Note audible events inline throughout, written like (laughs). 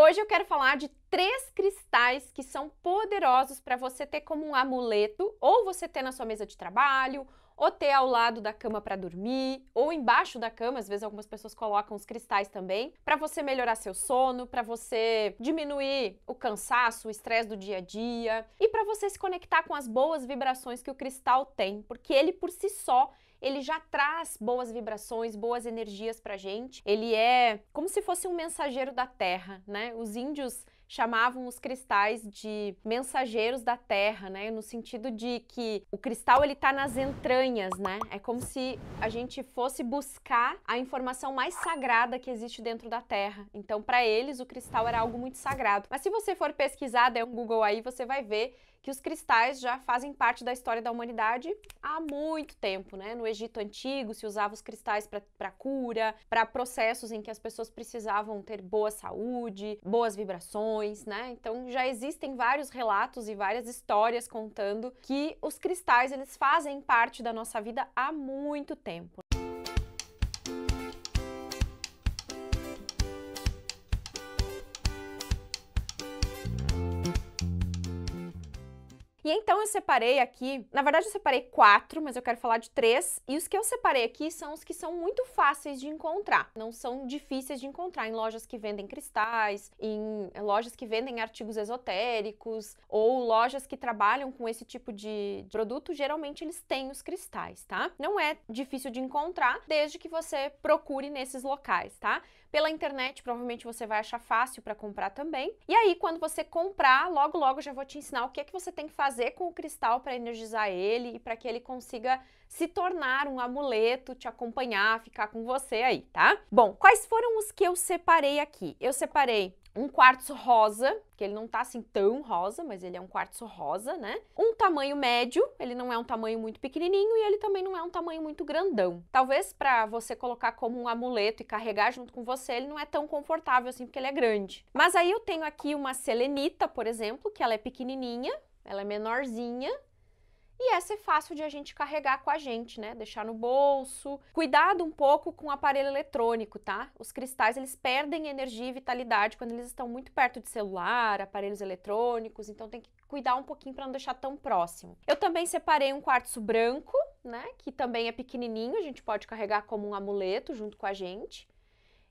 Hoje eu quero falar de três cristais que são poderosos para você ter como um amuleto, ou você ter na sua mesa de trabalho, ou ter ao lado da cama para dormir, ou embaixo da cama, às vezes algumas pessoas colocam os cristais também, para você melhorar seu sono, para você diminuir o cansaço, o estresse do dia a dia e para você se conectar com as boas vibrações que o cristal tem, porque ele por si só ele já traz boas vibrações, boas energias para gente. Ele é como se fosse um mensageiro da terra, né? Os índios chamavam os cristais de mensageiros da terra, né? No sentido de que o cristal ele tá nas entranhas, né? É como se a gente fosse buscar a informação mais sagrada que existe dentro da terra. Então, para eles, o cristal era algo muito sagrado. Mas se você for pesquisar, der um Google aí, você vai ver que os cristais já fazem parte da história da humanidade há muito tempo, né? No Egito antigo se usava os cristais para cura, para processos em que as pessoas precisavam ter boa saúde, boas vibrações, né? Então já existem vários relatos e várias histórias contando que os cristais eles fazem parte da nossa vida há muito tempo. E então eu separei aqui, na verdade eu separei quatro, mas eu quero falar de três. E os que eu separei aqui são os que são muito fáceis de encontrar, não são difíceis de encontrar em lojas que vendem cristais, em lojas que vendem artigos esotéricos ou lojas que trabalham com esse tipo de produto. Geralmente eles têm os cristais, tá? Não é difícil de encontrar, desde que você procure nesses locais, tá? Pela internet provavelmente você vai achar fácil para comprar também. E aí quando você comprar, logo logo já vou te ensinar o que é que você tem que fazer fazer com o cristal para energizar ele e para que ele consiga se tornar um amuleto, te acompanhar, ficar com você aí, tá? Bom, quais foram os que eu separei aqui? Eu separei um quartzo rosa, que ele não tá assim tão rosa, mas ele é um quartzo rosa, né? Um tamanho médio, ele não é um tamanho muito pequenininho e ele também não é um tamanho muito grandão. Talvez para você colocar como um amuleto e carregar junto com você, ele não é tão confortável assim, porque ele é grande. Mas aí eu tenho aqui uma selenita, por exemplo, que ela é pequenininha, ela é menorzinha e essa é fácil de a gente carregar com a gente, né? Deixar no bolso. Cuidado um pouco com o aparelho eletrônico, tá? Os cristais, eles perdem energia e vitalidade quando eles estão muito perto de celular, aparelhos eletrônicos, então tem que cuidar um pouquinho para não deixar tão próximo. Eu também separei um quartzo branco, né, que também é pequenininho, a gente pode carregar como um amuleto junto com a gente.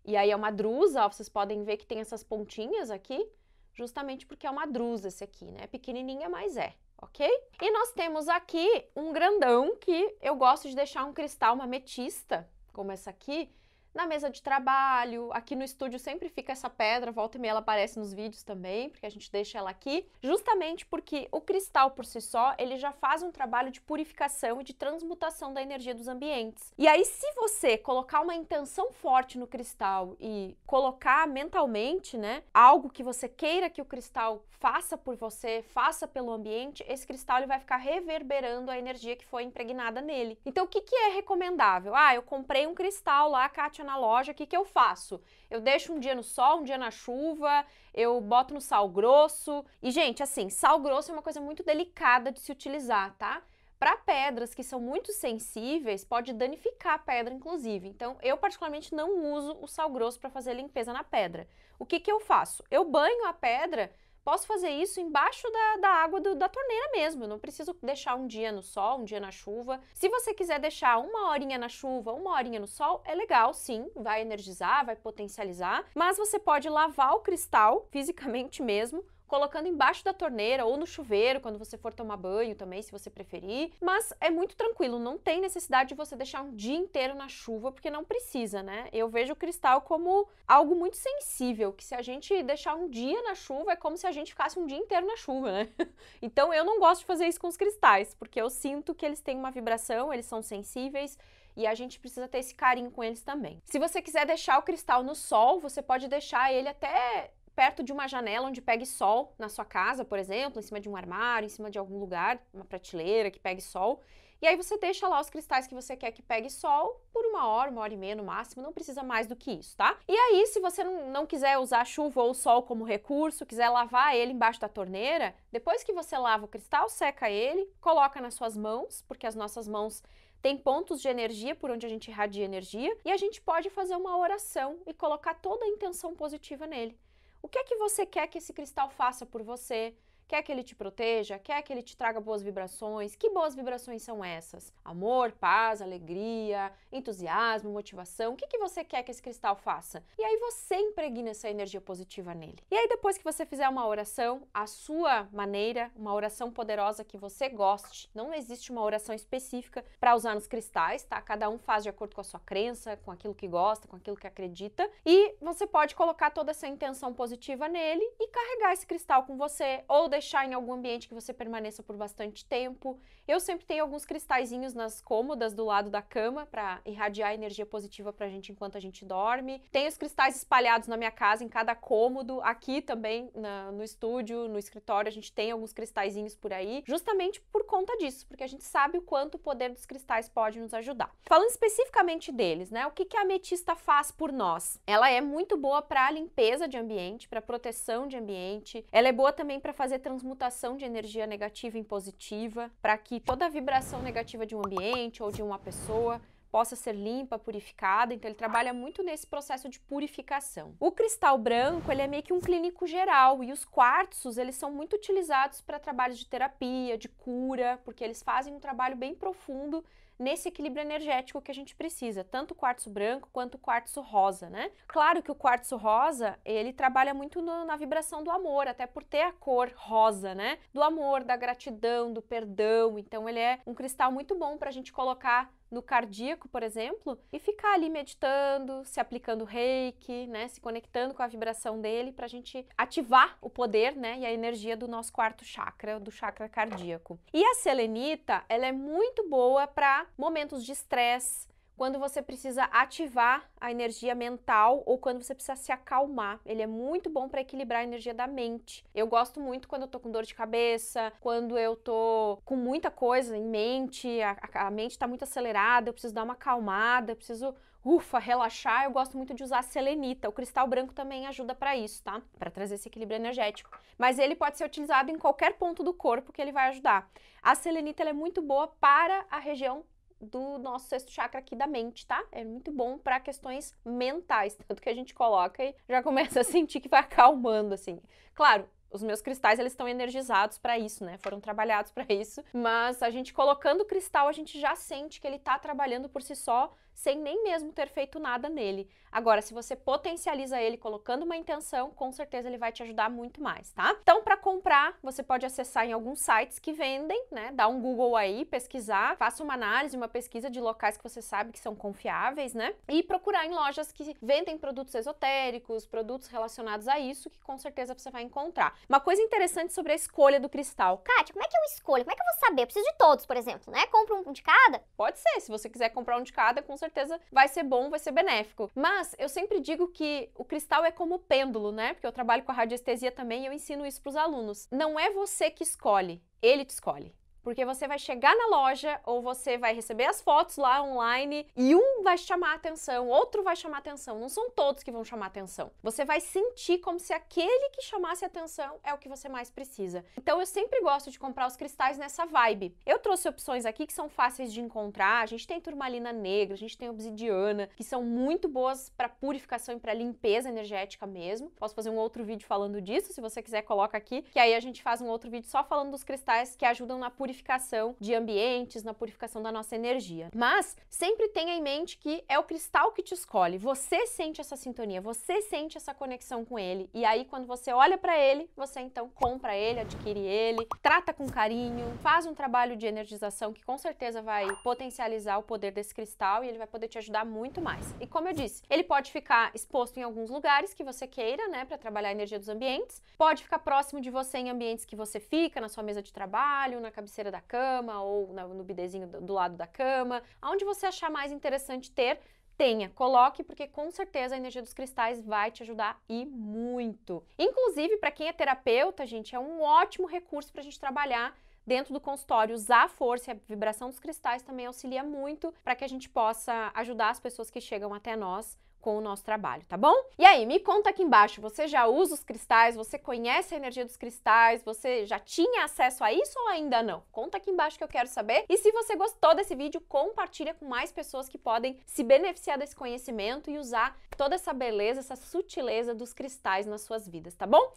E aí é uma drusa, ó, vocês podem ver que tem essas pontinhas aqui justamente porque é uma drusa esse aqui, né? Pequenininha, mas é, ok? E nós temos aqui um grandão que eu gosto de deixar um cristal, uma ametista, como essa aqui, na mesa de trabalho, aqui no estúdio sempre fica essa pedra, volta e meia ela aparece nos vídeos também, porque a gente deixa ela aqui, justamente porque o cristal por si só, ele já faz um trabalho de purificação e de transmutação da energia dos ambientes. E aí se você colocar uma intenção forte no cristal e colocar mentalmente, né, algo que você queira que o cristal faça por você, faça pelo ambiente, esse cristal ele vai ficar reverberando a energia que foi impregnada nele. Então o que que é recomendável? Ah, eu comprei um cristal lá, Kátia na loja, o que, que eu faço? Eu deixo um dia no sol, um dia na chuva, eu boto no sal grosso. E, gente, assim, sal grosso é uma coisa muito delicada de se utilizar, tá? Para pedras que são muito sensíveis, pode danificar a pedra, inclusive. Então, eu particularmente não uso o sal grosso para fazer limpeza na pedra. O que, que eu faço? Eu banho a pedra Posso fazer isso embaixo da, da água do, da torneira mesmo. Eu não preciso deixar um dia no sol, um dia na chuva. Se você quiser deixar uma horinha na chuva, uma horinha no sol, é legal, sim. Vai energizar, vai potencializar. Mas você pode lavar o cristal fisicamente mesmo colocando embaixo da torneira ou no chuveiro quando você for tomar banho também, se você preferir. Mas é muito tranquilo, não tem necessidade de você deixar um dia inteiro na chuva, porque não precisa, né? Eu vejo o cristal como algo muito sensível, que se a gente deixar um dia na chuva, é como se a gente ficasse um dia inteiro na chuva, né? (laughs) então eu não gosto de fazer isso com os cristais, porque eu sinto que eles têm uma vibração, eles são sensíveis e a gente precisa ter esse carinho com eles também. Se você quiser deixar o cristal no sol, você pode deixar ele até perto de uma janela onde pegue sol na sua casa, por exemplo, em cima de um armário, em cima de algum lugar, uma prateleira que pegue sol. E aí você deixa lá os cristais que você quer que pegue sol por uma hora, uma hora e meia no máximo, não precisa mais do que isso, tá? E aí, se você não, não quiser usar chuva ou sol como recurso, quiser lavar ele embaixo da torneira, depois que você lava o cristal, seca ele, coloca nas suas mãos, porque as nossas mãos tem pontos de energia por onde a gente irradia energia, e a gente pode fazer uma oração e colocar toda a intenção positiva nele. O que é que você quer que esse cristal faça por você? Quer que ele te proteja? Quer que ele te traga boas vibrações? Que boas vibrações são essas? Amor, paz, alegria, entusiasmo, motivação. O que, que você quer que esse cristal faça? E aí você impregna essa energia positiva nele. E aí depois que você fizer uma oração, a sua maneira, uma oração poderosa que você goste. Não existe uma oração específica para usar nos cristais, tá? Cada um faz de acordo com a sua crença, com aquilo que gosta, com aquilo que acredita. E você pode colocar toda essa intenção positiva nele e carregar esse cristal com você ou deixar em algum ambiente que você permaneça por bastante tempo. Eu sempre tenho alguns cristalzinhos nas cômodas do lado da cama para irradiar energia positiva para a gente enquanto a gente dorme. Tenho os cristais espalhados na minha casa, em cada cômodo. Aqui também na, no estúdio, no escritório, a gente tem alguns cristalzinhos por aí, justamente por conta disso, porque a gente sabe o quanto o poder dos cristais pode nos ajudar. Falando especificamente deles, né? O que, que a ametista faz por nós? Ela é muito boa para limpeza de ambiente, para proteção de ambiente. Ela é boa também para fazer transmutação de energia negativa em positiva, para que toda a vibração negativa de um ambiente ou de uma pessoa possa ser limpa, purificada, então ele trabalha muito nesse processo de purificação. O cristal branco, ele é meio que um clínico geral e os quartzos, eles são muito utilizados para trabalhos de terapia, de cura, porque eles fazem um trabalho bem profundo nesse equilíbrio energético que a gente precisa, tanto o quartzo branco quanto o quartzo rosa, né? Claro que o quartzo rosa, ele trabalha muito no, na vibração do amor, até por ter a cor rosa, né? Do amor, da gratidão, do perdão. Então ele é um cristal muito bom para a gente colocar no cardíaco, por exemplo, e ficar ali meditando, se aplicando reiki, né, se conectando com a vibração dele para a gente ativar o poder, né, e a energia do nosso quarto chakra, do chakra cardíaco. E a selenita, ela é muito boa para momentos de estresse, quando você precisa ativar a energia mental ou quando você precisa se acalmar. Ele é muito bom para equilibrar a energia da mente. Eu gosto muito quando eu tô com dor de cabeça, quando eu tô com muita coisa em mente, a, a mente está muito acelerada, eu preciso dar uma acalmada, eu preciso ufa, relaxar, eu gosto muito de usar selenita. O cristal branco também ajuda para isso, tá? Para trazer esse equilíbrio energético. Mas ele pode ser utilizado em qualquer ponto do corpo que ele vai ajudar. A selenita é muito boa para a região do nosso sexto chakra aqui da mente, tá? É muito bom para questões mentais, (laughs) tanto que a gente coloca e já começa a sentir que vai acalmando assim. Claro, os meus cristais eles estão energizados para isso, né? Foram trabalhados para isso, mas a gente colocando o cristal, a gente já sente que ele está trabalhando por si só sem nem mesmo ter feito nada nele. Agora, se você potencializa ele colocando uma intenção, com certeza ele vai te ajudar muito mais, tá? Então, para comprar, você pode acessar em alguns sites que vendem, né? Dá um Google aí, pesquisar, faça uma análise, uma pesquisa de locais que você sabe que são confiáveis, né? E procurar em lojas que vendem produtos esotéricos, produtos relacionados a isso, que com certeza você vai encontrar. Uma coisa interessante sobre a escolha do cristal. Kátia, como é que eu escolho? Como é que eu vou saber? Eu preciso de todos, por exemplo, né? Compro um de cada? Pode ser, se você quiser comprar um de cada, com certeza certeza vai ser bom, vai ser benéfico. Mas eu sempre digo que o cristal é como pêndulo, né? Porque eu trabalho com a radiestesia também e eu ensino isso para os alunos. Não é você que escolhe, ele te escolhe. Porque você vai chegar na loja ou você vai receber as fotos lá online e um vai chamar atenção, outro vai chamar atenção. Não são todos que vão chamar atenção. Você vai sentir como se aquele que chamasse atenção é o que você mais precisa. Então eu sempre gosto de comprar os cristais nessa vibe. Eu trouxe opções aqui que são fáceis de encontrar. A gente tem turmalina negra, a gente tem obsidiana, que são muito boas para purificação e para limpeza energética mesmo. Posso fazer um outro vídeo falando disso, se você quiser coloca aqui, que aí a gente faz um outro vídeo só falando dos cristais que ajudam na purificação purificação de ambientes, na purificação da nossa energia. Mas sempre tenha em mente que é o cristal que te escolhe. Você sente essa sintonia, você sente essa conexão com ele. E aí, quando você olha para ele, você então compra ele, adquire ele, trata com carinho, faz um trabalho de energização que com certeza vai potencializar o poder desse cristal e ele vai poder te ajudar muito mais. E como eu disse, ele pode ficar exposto em alguns lugares que você queira, né, para trabalhar a energia dos ambientes, pode ficar próximo de você em ambientes que você fica, na sua mesa de trabalho, na cabeceira cabeceira da cama ou no bidezinho do lado da cama, aonde você achar mais interessante ter, tenha, coloque, porque com certeza a energia dos cristais vai te ajudar e muito. Inclusive, para quem é terapeuta, gente, é um ótimo recurso para a gente trabalhar dentro do consultório, usar a força e a vibração dos cristais também auxilia muito para que a gente possa ajudar as pessoas que chegam até nós com o nosso trabalho, tá bom? E aí, me conta aqui embaixo, você já usa os cristais? Você conhece a energia dos cristais? Você já tinha acesso a isso ou ainda não? Conta aqui embaixo que eu quero saber. E se você gostou desse vídeo, compartilha com mais pessoas que podem se beneficiar desse conhecimento e usar toda essa beleza, essa sutileza dos cristais nas suas vidas, tá bom?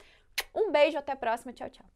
Um beijo, até a próxima, tchau, tchau.